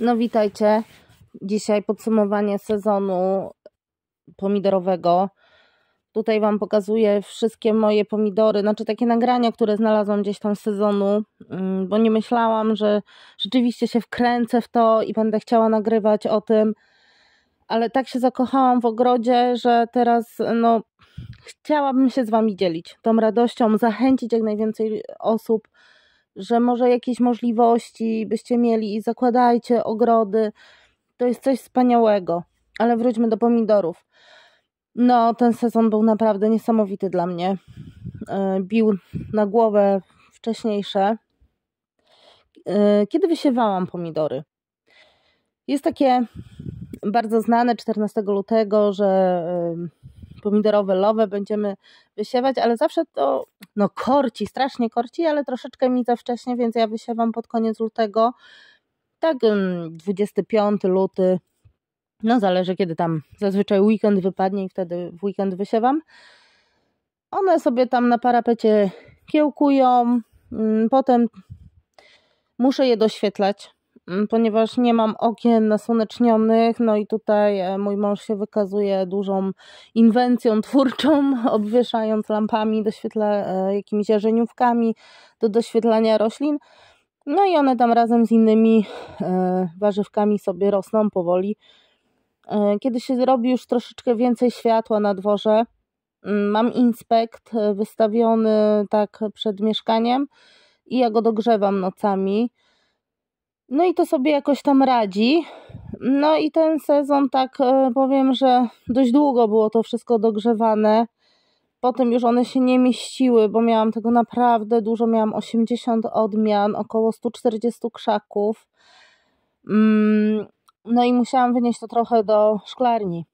No witajcie. Dzisiaj podsumowanie sezonu pomidorowego. Tutaj Wam pokazuję wszystkie moje pomidory, znaczy takie nagrania, które znalazłam gdzieś tam z sezonu, mm, bo nie myślałam, że rzeczywiście się wkręcę w to i będę chciała nagrywać o tym, ale tak się zakochałam w ogrodzie, że teraz no, chciałabym się z Wami dzielić tą radością, zachęcić jak najwięcej osób, że może jakieś możliwości byście mieli i zakładajcie ogrody. To jest coś wspaniałego. Ale wróćmy do pomidorów. No, ten sezon był naprawdę niesamowity dla mnie. E, bił na głowę wcześniejsze. E, kiedy wysiewałam pomidory? Jest takie bardzo znane 14 lutego, że pomidorowe lowe będziemy wysiewać, ale zawsze to no korci, strasznie korci, ale troszeczkę mi za wcześnie, więc ja wysiewam pod koniec lutego. Tak 25 luty, no zależy kiedy tam, zazwyczaj weekend wypadnie i wtedy w weekend wysiewam. One sobie tam na parapecie kiełkują, potem muszę je doświetlać, ponieważ nie mam okien nasłonecznionych, no i tutaj e, mój mąż się wykazuje dużą inwencją twórczą, obwieszając lampami, doświetla e, jakimiś jarzeniówkami do doświetlania roślin. No i one tam razem z innymi e, warzywkami sobie rosną powoli. Kiedy się zrobi już troszeczkę więcej światła na dworze, mam inspekt wystawiony tak przed mieszkaniem i ja go dogrzewam nocami no i to sobie jakoś tam radzi. No i ten sezon, tak e, powiem, że dość długo było to wszystko dogrzewane. Potem już one się nie mieściły, bo miałam tego naprawdę dużo. Miałam 80 odmian, około 140 krzaków. Mm, no i musiałam wynieść to trochę do szklarni.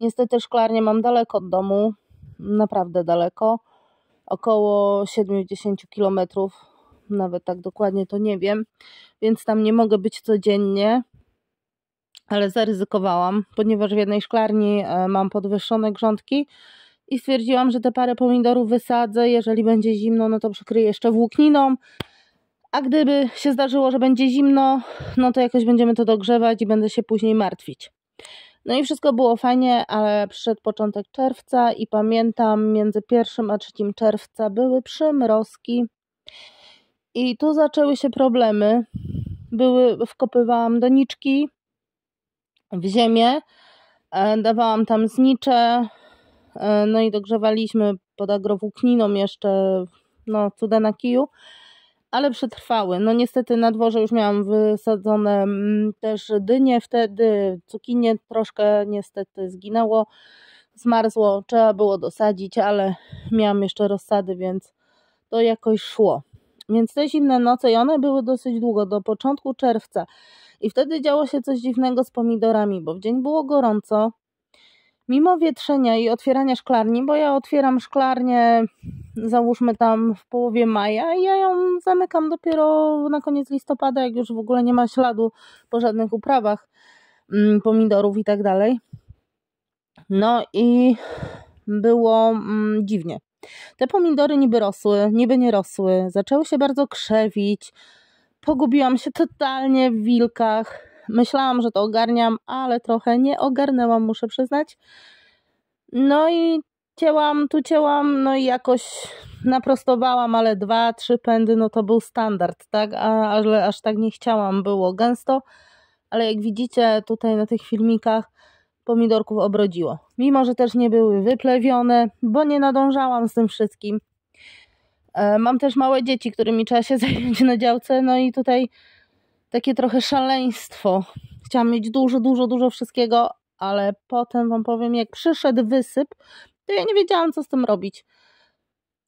Niestety szklarnię mam daleko od domu, naprawdę daleko, około 70 kilometrów nawet tak dokładnie to nie wiem, więc tam nie mogę być codziennie, ale zaryzykowałam, ponieważ w jednej szklarni e, mam podwyższone grządki i stwierdziłam, że te parę pomidorów wysadzę, jeżeli będzie zimno, no to przykryję jeszcze włókniną, a gdyby się zdarzyło, że będzie zimno, no to jakoś będziemy to dogrzewać i będę się później martwić. No i wszystko było fajnie, ale przyszedł początek czerwca i pamiętam między 1 a 3 czerwca były przymrozki. I tu zaczęły się problemy. Były, wkopywałam doniczki w ziemię, e, dawałam tam znicze, e, no i dogrzewaliśmy pod agrowłókniną jeszcze, no cuda na kiju, ale przetrwały. No niestety na dworze już miałam wysadzone mm, też dynie wtedy, cukinie troszkę niestety zginęło, zmarzło, trzeba było dosadzić, ale miałam jeszcze rozsady, więc to jakoś szło. Więc te zimne noce i one były dosyć długo, do początku czerwca. I wtedy działo się coś dziwnego z pomidorami, bo w dzień było gorąco. Mimo wietrzenia i otwierania szklarni, bo ja otwieram szklarnię, załóżmy tam w połowie maja, i ja ją zamykam dopiero na koniec listopada, jak już w ogóle nie ma śladu po żadnych uprawach mm, pomidorów i tak dalej. No i było mm, dziwnie. Te pomidory niby rosły, niby nie rosły, zaczęły się bardzo krzewić. Pogubiłam się totalnie w wilkach. Myślałam, że to ogarniam, ale trochę nie ogarnęłam, muszę przyznać. No i cięłam, tu cięłam, no i jakoś naprostowałam, ale dwa, trzy pędy, no to był standard, tak? A, ale aż tak nie chciałam, było gęsto. Ale jak widzicie tutaj na tych filmikach, pomidorków obrodziło. Mimo, że też nie były wyplewione, bo nie nadążałam z tym wszystkim. E, mam też małe dzieci, którymi trzeba się zająć na działce, no i tutaj takie trochę szaleństwo. Chciałam mieć dużo, dużo, dużo wszystkiego, ale potem Wam powiem, jak przyszedł wysyp, to ja nie wiedziałam, co z tym robić.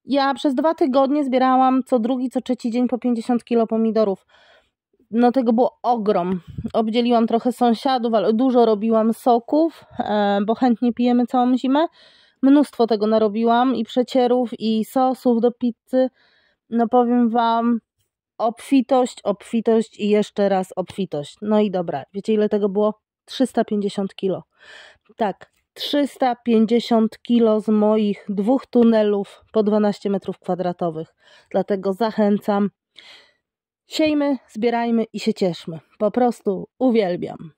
Ja przez dwa tygodnie zbierałam co drugi, co trzeci dzień po 50 kilo pomidorów no tego było ogrom. Obdzieliłam trochę sąsiadów, ale dużo robiłam soków, e, bo chętnie pijemy całą zimę. Mnóstwo tego narobiłam i przecierów, i sosów do pizzy. No powiem Wam, obfitość, obfitość i jeszcze raz obfitość. No i dobra, wiecie ile tego było? 350 kilo. Tak, 350 kilo z moich dwóch tunelów po 12 metrów kwadratowych. Dlatego zachęcam Siejmy, zbierajmy i się cieszmy. Po prostu uwielbiam.